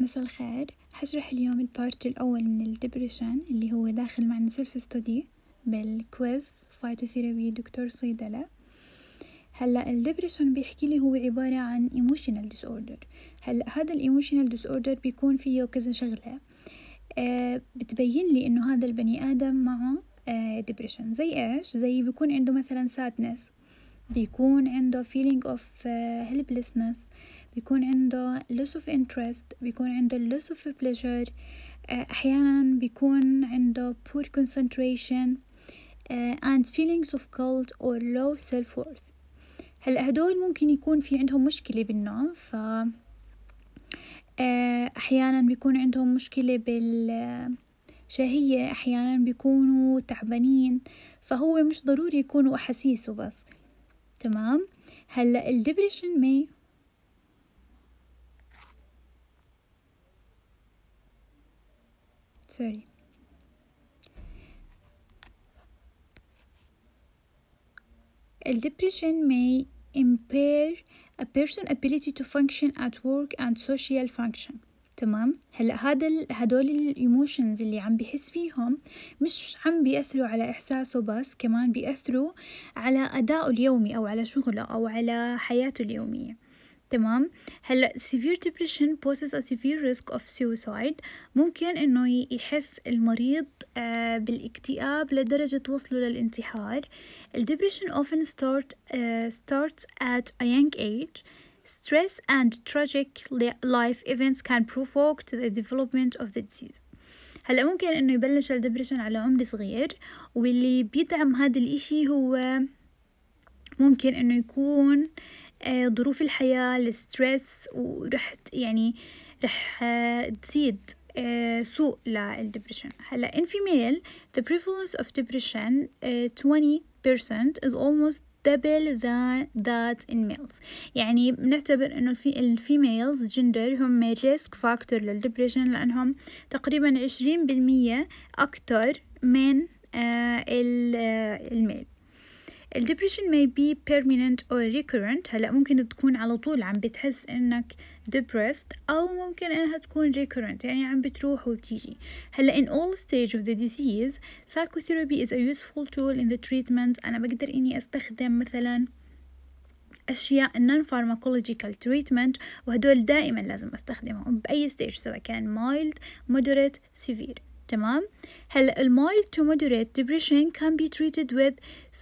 مساء الخير حشرح اليوم البارت الأول من الدبريشن اللي هو داخل معنا سيلف ستدي بالكويز فايتوثيرابي دكتور صيدلة هلا الدبريشن بيحكي لي هو عبارة عن ايموشنال ديس اوردر هلا هذا الايموشنال ديس اوردر بيكون فيه كذا شغلة أه بتبين لي انه هذا البني ادم معه أه ديبريشن زي ايش زي بيكون عنده مثلا سادنس بيكون عنده feeling of آه، helplessness بيكون عنده loss of interest بيكون عنده loss of pleasure آه، أحيانا بيكون عنده poor concentration آه، and feelings of guilt or low self worth هلا هدول ممكن يكون في عندهم مشكلة بالنوم ف آه، أحيانا بيكون عندهم مشكلة بال شهية أحيانا بيكونوا تعبانين فهو مش ضروري يكونوا أحاسيسه بس تمام هلا الدبريشن may sorry a depression may impair a person's ability to function at work and social function تمام هلا هذا هدول الايموشنز اللي عم بحس فيهم مش عم بيأثروا على احساسه بس كمان بيأثروا على ادائه اليومي او على شغله او على حياته اليوميه تمام هلا severe depression poses a severe risk of suicide ممكن انه يحس المريض آه بالاكتئاب لدرجة وصله للانتحار الدبريشن often start uh, starts at a young age stress and tragic life events can provoke the development of the disease هلا ممكن انه يبلش الدبريشن على عمر صغير واللي بيدعم هذا الاشي هو ممكن انه يكون آه، ظروف الحياة الستريس ورح يعني رح آه، تزيد آه، سوء للدبريشن هلا in female the prevalence of depression 20% is almost double than that in males يعني بنعتبر انه الفي الفيميلز جندر هم ريسك فاكتور للدبريشن لانهم تقريبا 20% اكثر من الميل الدبريشن may be permanent or recurrent هلا ممكن تكون على طول عم بتحس انك depressed او ممكن انها تكون recurrent يعني عم بتروح وبتيجي هلا in all stage of the disease psychotherapy is a useful tool in the treatment انا بقدر اني استخدم مثلا أشياء non pharmacological treatment وهدول دائما لازم أستخدمهم بأي stage سواء كان mild moderate severe تمام هلا المايل to moderate depression can be treated with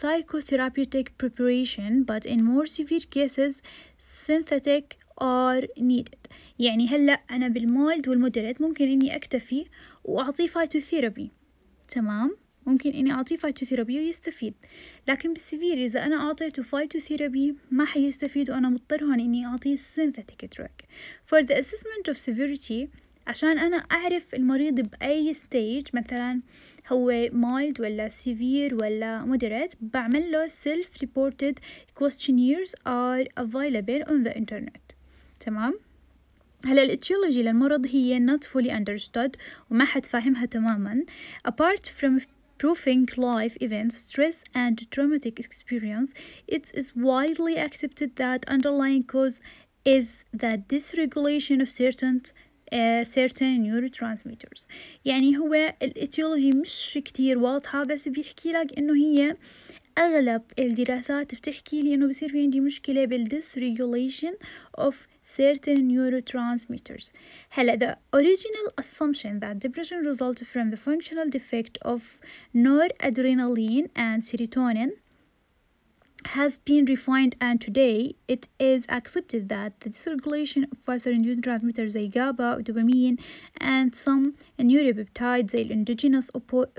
psychotherapeutic preparation but in more severe cases synthetic are needed يعني هلا انا بالمايلد والمودريت ممكن اني اكتفي واعطيه فايتوثيرابي تمام ممكن اني اعطيه فايتوثيرابي ويستفيد لكن بالسيفير اذا انا اعطيته فايتوثيرابي ما حيستفيد وانا مضطر هون اني اعطيه synthetic drug for the assessment of severity عشان أنا أعرف المريض بأي ستيج مثلا هو mild ولا severe ولا moderate بعمل له self reported questionnaires are available on the internet تمام هلا الاتيولوجي للمرض هي not fully understood وما حد فاهمها تماما apart from proving life events stress and traumatic experience it is widely accepted that underlying cause is the dysregulation of certain certain neurotransmitters يعني هو الاتيولوجي مش كتير واضحة بس بيحكي لك انه هي اغلب الدراسات بتحكي لي انه بصير في عندي مشكلة بالديسريجوليشن of certain neurotransmitters هلا the original assumption that depression results from the functional defect of noradrenaline and serotonin has been refined and today it is accepted that the circulation of further neurotransmitters transmitters like GABA, dopamine and some neuropeptides زي الانdogenous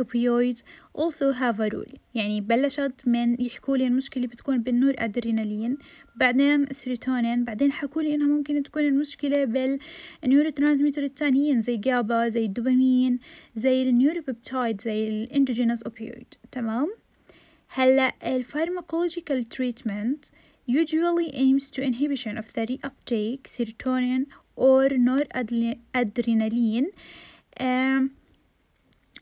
opioids also have a role يعني بلشت من يحكوا لي المشكلة بتكون بالنور أدرينالين بعدين سيروتونين بعدين حكوا لي إنها ممكن تكون المشكلة بالنيوروترانسميتر ترانسميتر التانيين زي جابا زي الدوبامين زي النيوروبيبتايد زي الاندوجينوس أوبيويد تمام هلا ال pharmacological treatment usually aims to inhibition of the reuptake serotonin or noradrenaline uh,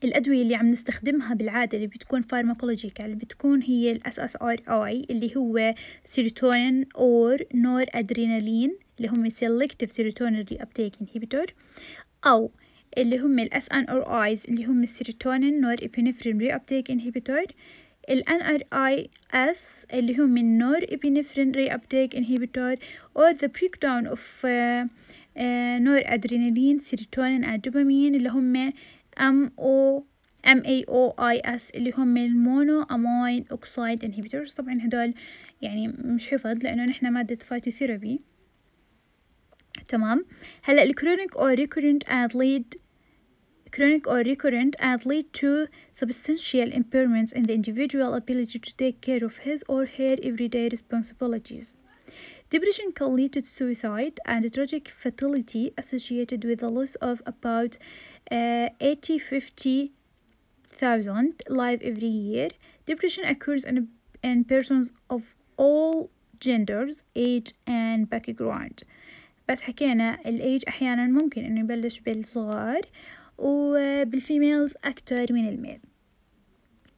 الأدوية اللي عم نستخدمها بالعادة اللي بتكون pharmacological بتكون هي ال SSRI اللي هو serotonin or noradrenaline اللي هم selective serotonin reuptake inhibitor أو اللي هم ال SNRIs اللي هم serotonin norepinephrine epinephrine reuptake inhibitor ال NRIS اللي هو من نور epinephrine reuptake inhibitor or the breakdown of uh, uh, نور أدرينالين سيروتونين dopamine اللي هم MO MAOIS اللي هم المونو أمين أوكسايد انهبيتورز طبعا هدول يعني مش حفظ لأنه نحن مادة فايتوثيرابي تمام هلا الكرونيك أو ريكورنت and ليد chronic or recurrent, and lead to substantial impairments in the individual ability to take care of his or her everyday responsibilities. Depression can lead to suicide and a tragic fatality associated with the loss of about uh, 80 50,000 lives every year. Depression occurs in, in persons of all genders, age and background. بس حكينا الايج احيانا ممكن انه يبلش بالصغار وبالفيميلز أكتر من الميل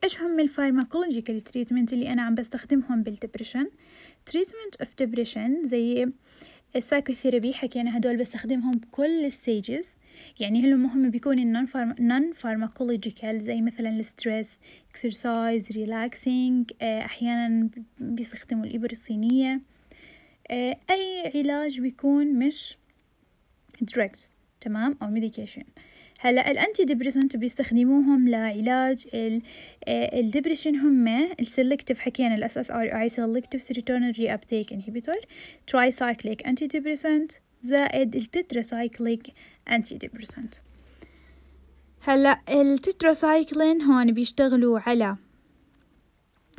إيش هم الفارماكولوجيكال تريتمنت اللي أنا عم بستخدمهم بالدبريشن تريتمنت اوف دبريشن زي السايكوثيرابي حكينا هدول بستخدمهم بكل الستيجز يعني هلو مهم بيكون النون نون فارماكولوجيكال زي مثلا الستريس اكسرسايز ريلاكسينج احيانا بيستخدموا الابر الصينيه آه، اي علاج بيكون مش drugs تمام او medication هلا الانتي ديبريسنت بيستخدموهم لعلاج الديبريشن آه، هم السلكتيف حكينا الاس اس ار اي سلكتيف سيروتونين ري ابتيك انهبيتور تراي سايكليك انتي ديبريسنت زائد التترا سايكليك انتي ديبريسنت هلا التترا سايكلين هون بيشتغلوا على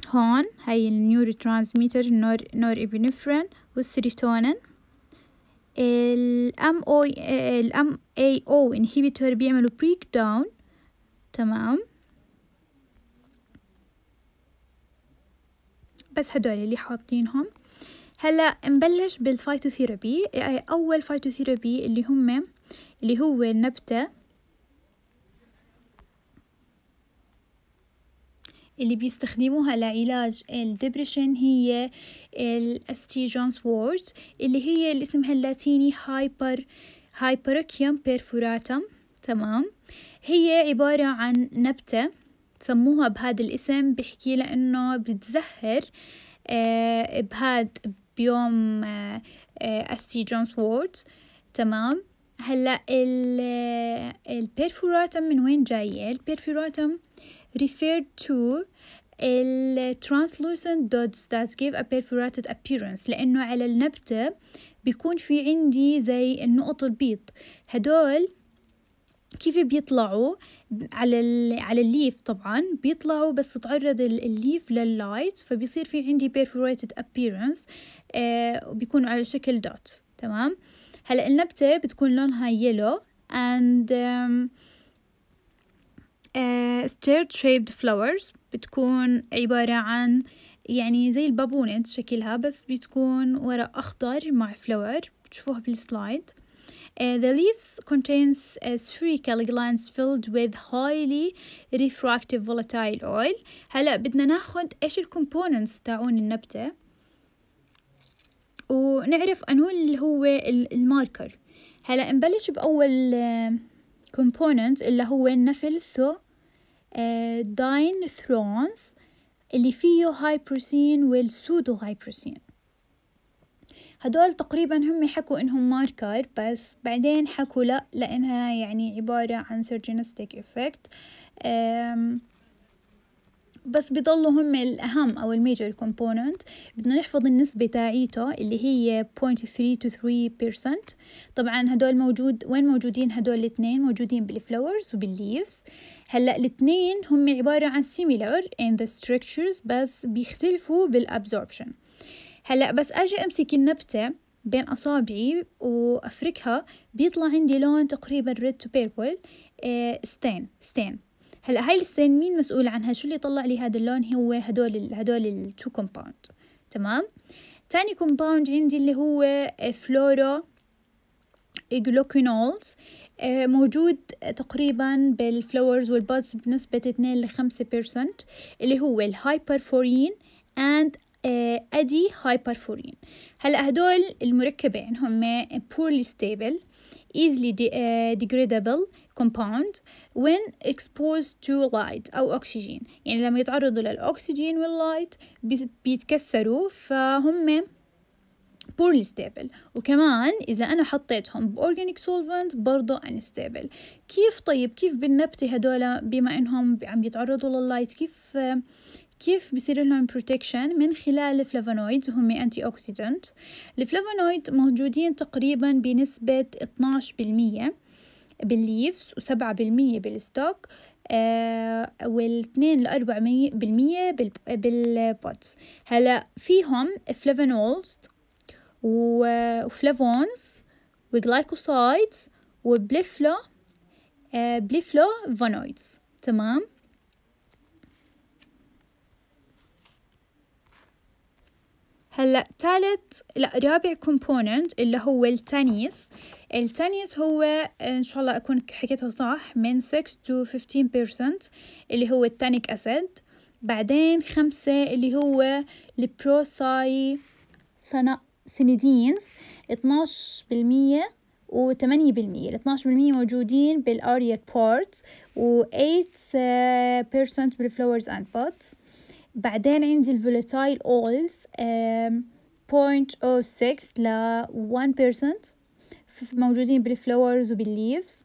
هون هاي النيورو ترانسميتر نور نور ابنفرين والسيروتونين الام او الام اي او انهبيتور بيعملوا بريك داون تمام بس هدول اللي حاطينهم هلا نبلش بالفايتوثيرابي اول فايتوثيرابي اللي هم اللي هو النبتة اللي بيستخدموها لعلاج الدبريشن هي الاستيجونس وورد اللي هي اللي اسمها اللاتيني هايبر هايبركيوم بيرفوراتم تمام هي عبارة عن نبتة سموها بهذا الاسم بحكي لأنه بتزهر آه، بهاد بيوم آه أستي جونز وورد تمام هلا البيرفوراتم آه، من وين جاية البيرفوراتم referred to ال translucent dots that give a perforated appearance لأنه على النبتة بيكون في عندي زي النقط البيض هدول كيف بيطلعوا على على الليف طبعا بيطلعوا بس تعرض الليف لللايت فبيصير في عندي perforated appearance آه على شكل دوت تمام هلا النبتة بتكون لونها يلو and um, ستير شيبد فلاورز بتكون عبارة عن يعني زي البابونة شكلها بس بتكون ورق أخضر مع فلاور بتشوفوها بالسلايد آه، Uh, the leaves contains uh, spherical glands filled with highly refractive volatile oil هلا بدنا ناخد ايش الكومبوننتس تاعون النبتة ونعرف انو اللي هو الماركر هلا نبلش باول كومبوننت آه، اللي هو النفل ثو آه، داين ثرونز اللي فيه هاي والسودو هاي هدول تقريبا هم حكوا انهم ماركر بس بعدين حكوا لا لانها يعني عبارة عن سيرجينستيك افكت بس بضلوا هم الأهم أو الميجر كومبوننت بدنا نحفظ النسبة تاعيته اللي هي 0.3 to 3% طبعا هدول موجود وين موجودين هدول الاثنين موجودين بالفلاورز وبالليفز هلا الاثنين هم عبارة عن similar in the structures بس بيختلفوا بالabsorption هلا بس أجي أمسك النبتة بين أصابعي وأفركها بيطلع عندي لون تقريبا red to purple آه، stain ستين هلا هاي الستين مين مسؤول عنها شو اللي طلع لي هذا اللون هو هدول هدول التو كومباوند تمام تاني كومباوند عندي اللي هو فلورو آه، جلوكينولز آه، موجود تقريبا بالفلاورز والبادز بنسبة 2 ل 5% اللي هو الهايبرفورين اند آه، ادي هايبرفورين هلا هدول المركبين هم poorly stable easily degradable compound when exposed to light أو أكسجين يعني لما يتعرضوا للأكسجين واللايت بيتكسروا فهم poorly stable وكمان إذا أنا حطيتهم بأورجانيك سولفنت برضو unstable كيف طيب كيف بالنبتة هدول بما إنهم عم يتعرضوا لللايت كيف كيف بصير لهم بروتكشن من خلال الفلافونويد هم انتي اوكسيدنت الفلافونويد موجودين تقريبا بنسبة 12% بالليفز و7% بالستوك آه والاثنين لأربعة بالمية بالبوتس هلا فيهم فلافونولز وفلافونز وجلايكوسايدز وبليفلو آه، بليفلو فونويدز تمام هلا ثالث لا رابع كومبوننت اللي هو التنس التنس هو ان شاء الله اكون حكيتها صح من 6 to 15% اللي هو التانيك اسيد بعدين خمسة اللي هو البروساي سنا سندينز 12% و 8% ال 12% موجودين بالاريا بورت و 8% بالفلورز اند بوتس بعدين عندي الفولاتايل اولز 0.06 او سكس ل 1% موجودين بالفلاورز وبالليفز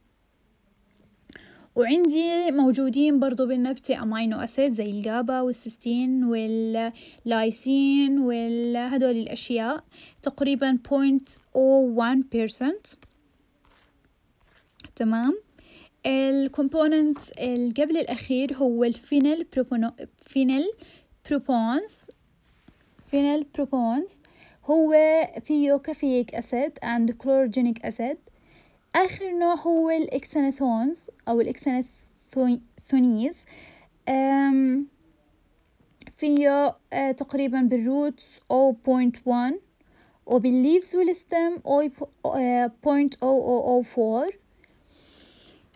وعندي موجودين برضو بالنبتة أمينو أسيد زي الجابا والسيستين واللايسين وهدول الأشياء تقريبا 0.01% تمام الكومبوننت اللي قبل الأخير هو الفينيل بروبونو فينيل بروبونز فينيل بروبونز هو فيه كافيك أسيد and كلورجينيك أسيد آخر نوع هو الإكسانثونز أو الإكسانثونيز أم فيه آه، تقريبا بالروتس 0.1 وبالليفز والستم 0.004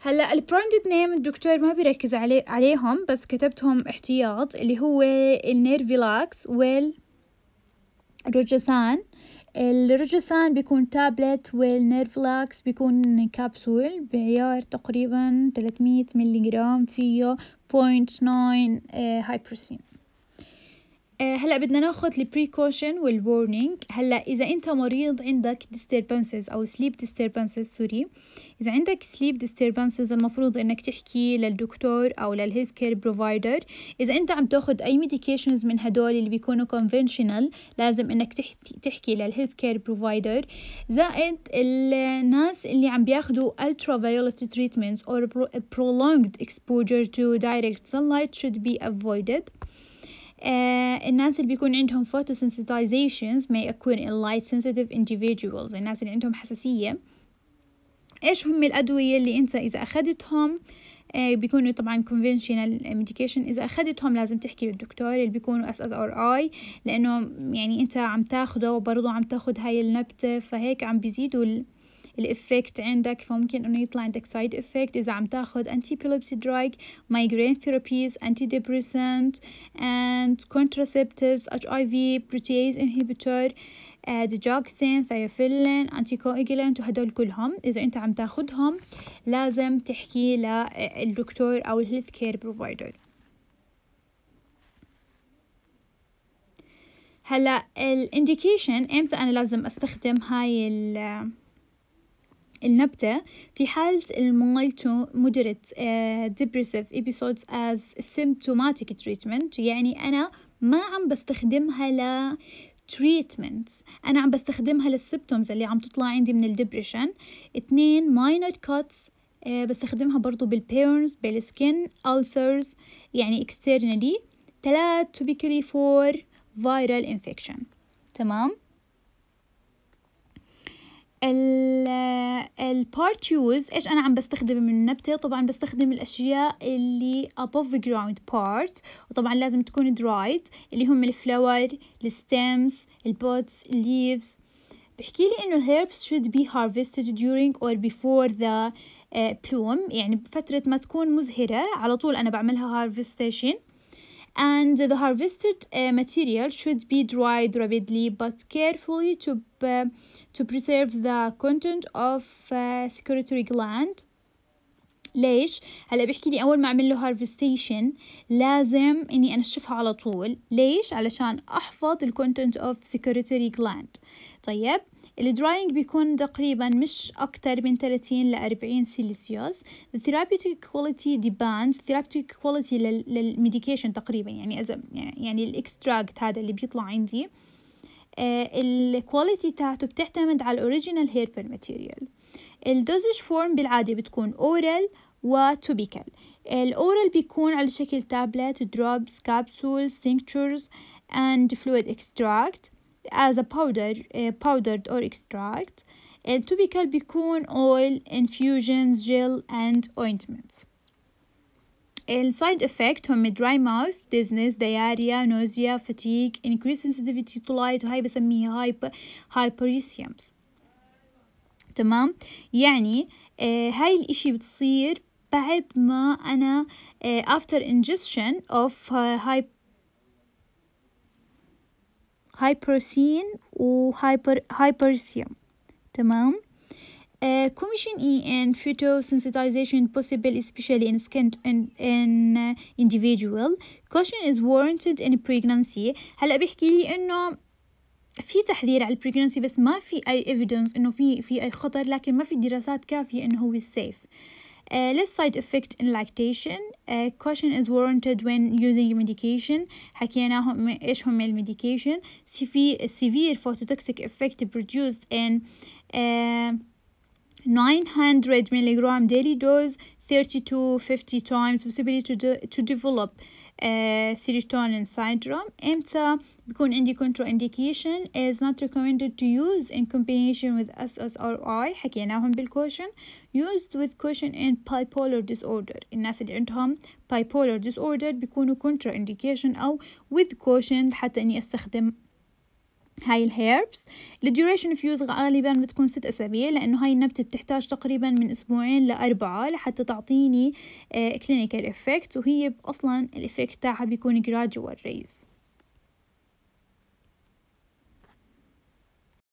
هلا البرايمد نيم الدكتور ما بيركز علي عليهم بس كتبتهم احتياط اللي هو النيرفيلاكس وال روجسان الروجسان بيكون تابلت والنيرفلاكس بيكون كابسول بعيار تقريبا 300 ملي جرام فيه 0.9 هايبروسين آه، آه، هلا بدنا ناخذ البريكوشن والورنينج هلا اذا انت مريض عندك disturbances او sleep disturbances سوري اذا عندك sleep disturbances المفروض انك تحكي للدكتور او للهيلث كير بروفايدر اذا انت عم تاخذ اي medications من هدول اللي بيكونوا conventional لازم انك تحكي للهيلث كير بروفايدر زائد الناس اللي عم بياخذوا ultraviolet treatments or prolonged exposure to direct sunlight should be avoided آه، الناس اللي بيكون عندهم photosensitizations may occur in light sensitive individuals الناس اللي عندهم حساسية إيش هم الأدوية اللي أنت إذا أخذتهم آه، بيكونوا طبعا conventional medication إذا أخذتهم لازم تحكي للدكتور اللي بيكونوا اس اس ار اي لأنه يعني أنت عم تاخده وبرضه عم تاخد هاي النبتة فهيك عم بيزيدوا الإفكت عندك فممكن إنه يطلع عندك سايد إفكت إذا عم تاخذ أنتي بيلبسي دراج مايجرين ثيرابيز أنتي ديبريسنت أند كونتراسبتيفز اتش اي في بروتياز انهبيتور ديجوكسين ثيوفيلين انتي كوجلنت وهدول كلهم اذا انت عم تاخذهم لازم تحكي للدكتور آه، او الهيلث كير بروفايدر هلا الانديكيشن امتى انا لازم استخدم هاي ال آه، النبتة في حالة المونيتو مودريت آه، depressive episodes as symptomatic treatment يعني أنا ما عم بستخدمها ل تريتمنت أنا عم بستخدمها للسبتومز اللي عم تطلع عندي من الدبريشن اثنين ماينر آه، كاتس بستخدمها برضو بالبيرنز بالسكين ulcers يعني externally ثلاث typically for viral infection تمام يوز ايش انا عم بستخدم من النبته طبعا بستخدم الاشياء اللي above ground part وطبعا لازم تكون درايد اللي هم الفلاور الستيمز البوتس الليفز بحكي لي انه الهيربس should be harvested during or before the uh, يعني بفترة ما تكون مزهرة على طول انا بعملها harvestation and the harvested uh, material should be dried rapidly but carefully to, uh, to preserve the content of uh, secretory gland ليش هلا بيحكي لي اول ما اعمل له هارفستيشن لازم اني انشفها على طول ليش علشان احفظ الكونتنت اوف سكرتري جلاند طيب الدراينج بيكون تقريبا مش أكتر من 30 ل 40 سيلسيوس الثيرابيوتيك كواليتي ديباند الثيرابيوتيك كواليتي للميديكيشن تقريبا يعني إذا يعني الإكستراكت هذا اللي بيطلع عندي آه، الكواليتي تاعته بتعتمد على الأوريجينال هير بير ماتيريال الدوزج فورم بالعادة بتكون أورال وتوبيكال الأورال بيكون على شكل تابلت دروبس كابسولز تينكتشرز اند فلويد اكستراكت as a powder powdered or extract and topical bicon oil infusions gel and ointments side effect هم dry mouth dizziness diarrhea nausea fatigue increased sensitivity to light وهاي بسميها hyper hypericiums تمام يعني آه هاي الاشي بتصير بعد ما انا after ingestion of uh, هايبرسين وهايبر هايبرسيوم تمام Uh, commission E photosensitization possible especially in skin and in uh, individual caution is warranted in pregnancy هلا بيحكي لي انه في تحذير على البريجنسي بس ما في اي ايفيدنس انه في في اي خطر لكن ما في دراسات كافيه انه هو سيف Uh, less side effect in lactation. Uh, caution is warranted when using medication. حكينا هم إيش هم المedication. Severe, severe phototoxic effect produced in uh, 900 milligram daily dose 30 to 50 times possibility to, de to develop serotonin syndrome امتى بيكون عندي contra indication is not recommended to use in combination with SSRI حكيناهم بالكوشن used with caution in bipolar disorder الناس اللي عندهم bipolar disorder بيكونوا contra indication أو with caution حتى إني أستخدم هاي الهيربس الديوريشن فيوز غالبا بتكون ست أسابيع لأنه هاي النبتة بتحتاج تقريبا من أسبوعين لأربعة لحتى تعطيني كلينيكال آه, إفكت وهي أصلا الإفكت تاعها بيكون gradual ريز